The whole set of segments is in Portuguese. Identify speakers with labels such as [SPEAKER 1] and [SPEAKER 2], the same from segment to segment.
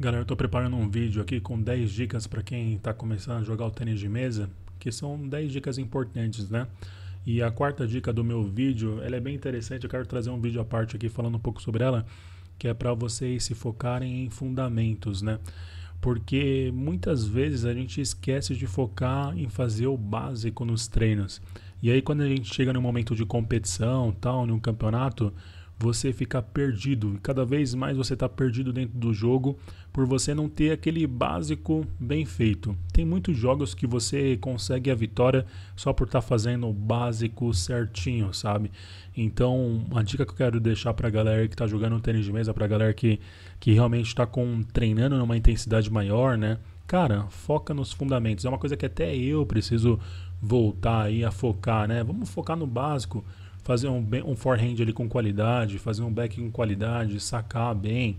[SPEAKER 1] Galera, eu estou preparando um vídeo aqui com 10 dicas para quem está começando a jogar o tênis de mesa, que são 10 dicas importantes, né? E a quarta dica do meu vídeo, ela é bem interessante, eu quero trazer um vídeo à parte aqui falando um pouco sobre ela, que é para vocês se focarem em fundamentos, né? Porque muitas vezes a gente esquece de focar em fazer o básico nos treinos. E aí quando a gente chega no momento de competição, tal, num campeonato, você fica perdido. E cada vez mais você está perdido dentro do jogo por você não ter aquele básico bem feito. Tem muitos jogos que você consegue a vitória só por estar tá fazendo o básico certinho, sabe? Então, uma dica que eu quero deixar para a galera que está jogando tênis de mesa, para a galera que, que realmente está treinando numa intensidade maior, né? Cara, foca nos fundamentos. É uma coisa que até eu preciso voltar aí a focar, né? Vamos focar no básico fazer um, um forehand ali com qualidade, fazer um back com qualidade, sacar bem,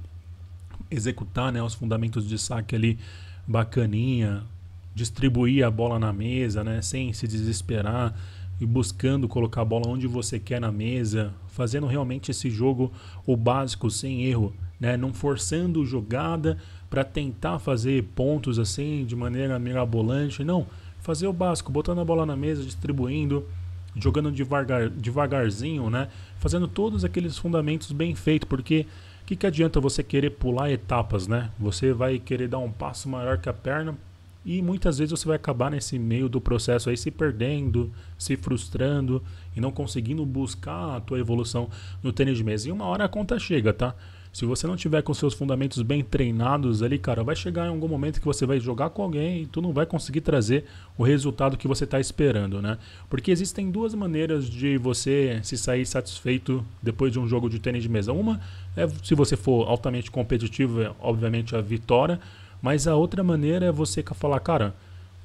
[SPEAKER 1] executar né, os fundamentos de saque ali bacaninha, distribuir a bola na mesa, né, sem se desesperar e buscando colocar a bola onde você quer na mesa, fazendo realmente esse jogo o básico sem erro, né, não forçando jogada para tentar fazer pontos assim de maneira mirabolante, não, fazer o básico, botando a bola na mesa, distribuindo, jogando devagar, devagarzinho, né? Fazendo todos aqueles fundamentos bem feitos, porque o que, que adianta você querer pular etapas, né? Você vai querer dar um passo maior que a perna e muitas vezes você vai acabar nesse meio do processo aí se perdendo, se frustrando e não conseguindo buscar a tua evolução no tênis de mesa. E uma hora a conta chega, tá? Se você não tiver com seus fundamentos bem treinados ali, cara, vai chegar em algum momento que você vai jogar com alguém e tu não vai conseguir trazer o resultado que você está esperando, né? Porque existem duas maneiras de você se sair satisfeito depois de um jogo de tênis de mesa. Uma é se você for altamente competitivo, é, obviamente a vitória, mas a outra maneira é você falar, cara,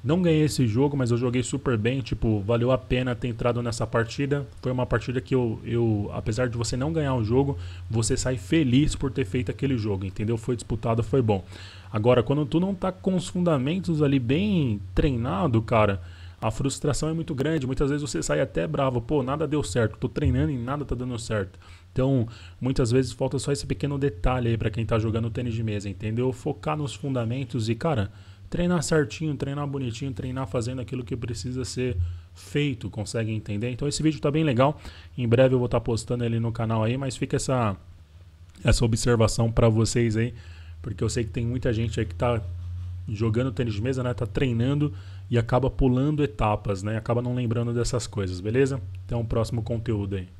[SPEAKER 1] não ganhei esse jogo, mas eu joguei super bem. Tipo, valeu a pena ter entrado nessa partida. Foi uma partida que eu, eu apesar de você não ganhar o jogo, você sai feliz por ter feito aquele jogo, entendeu? Foi disputado, foi bom. Agora, quando tu não tá com os fundamentos ali bem treinado, cara, a frustração é muito grande. Muitas vezes você sai até bravo, pô, nada deu certo, tô treinando e nada tá dando certo. Então, muitas vezes falta só esse pequeno detalhe aí para quem tá jogando tênis de mesa, entendeu? Focar nos fundamentos e, cara, treinar certinho, treinar bonitinho, treinar fazendo aquilo que precisa ser feito, consegue entender? Então esse vídeo está bem legal. Em breve eu vou estar tá postando ele no canal aí, mas fica essa essa observação para vocês aí, porque eu sei que tem muita gente aí que está jogando tênis de mesa, né? Tá treinando e acaba pulando etapas, né? Acaba não lembrando dessas coisas, beleza? Então, próximo conteúdo aí.